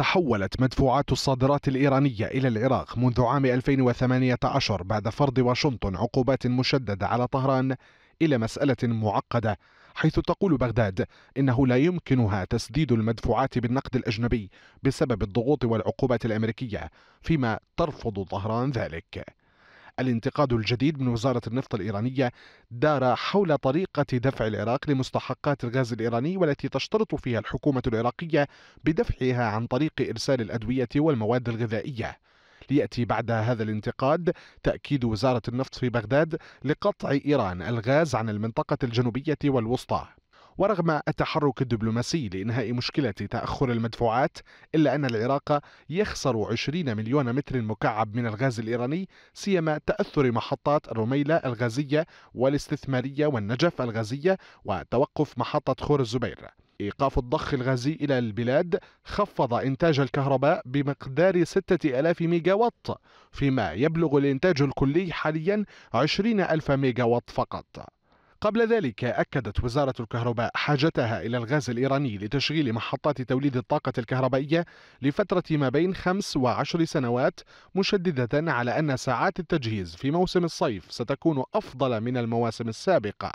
تحولت مدفوعات الصادرات الإيرانية إلى العراق منذ عام 2018 بعد فرض واشنطن عقوبات مشددة على طهران إلى مسألة معقدة حيث تقول بغداد إنه لا يمكنها تسديد المدفوعات بالنقد الأجنبي بسبب الضغوط والعقوبات الأمريكية فيما ترفض طهران ذلك الانتقاد الجديد من وزارة النفط الإيرانية دار حول طريقة دفع العراق لمستحقات الغاز الإيراني والتي تشترط فيها الحكومة العراقية بدفعها عن طريق إرسال الأدوية والمواد الغذائية ليأتي بعد هذا الانتقاد تأكيد وزارة النفط في بغداد لقطع إيران الغاز عن المنطقة الجنوبية والوسطى ورغم التحرك الدبلوماسي لإنهاء مشكلة تأخر المدفوعات إلا أن العراق يخسر 20 مليون متر مكعب من الغاز الإيراني سيما تأثر محطات الرميلة الغازية والاستثمارية والنجف الغازية وتوقف محطة خور الزبير إيقاف الضخ الغازي إلى البلاد خفض إنتاج الكهرباء بمقدار 6000 ميجاوات فيما يبلغ الإنتاج الكلي حاليا 20000 ميجاوات فقط قبل ذلك أكدت وزارة الكهرباء حاجتها إلى الغاز الإيراني لتشغيل محطات توليد الطاقة الكهربائية لفترة ما بين خمس وعشر سنوات مشددة على أن ساعات التجهيز في موسم الصيف ستكون أفضل من المواسم السابقة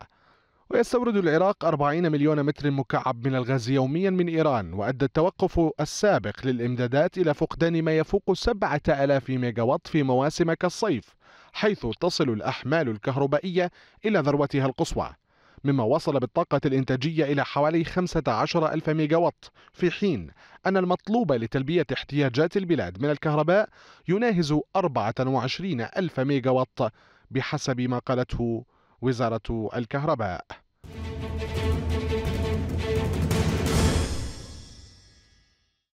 ويستورد العراق 40 مليون متر مكعب من الغاز يوميا من إيران وأدى التوقف السابق للإمدادات إلى فقدان ما يفوق 7000 ميجاوات في مواسم كالصيف حيث تصل الأحمال الكهربائية إلى ذروتها القصوى مما وصل بالطاقة الإنتاجية إلى حوالي 15 ألف ميجاوات في حين أن المطلوب لتلبية احتياجات البلاد من الكهرباء يناهز 24 ألف ميجاوات بحسب ما قالته وزارة الكهرباء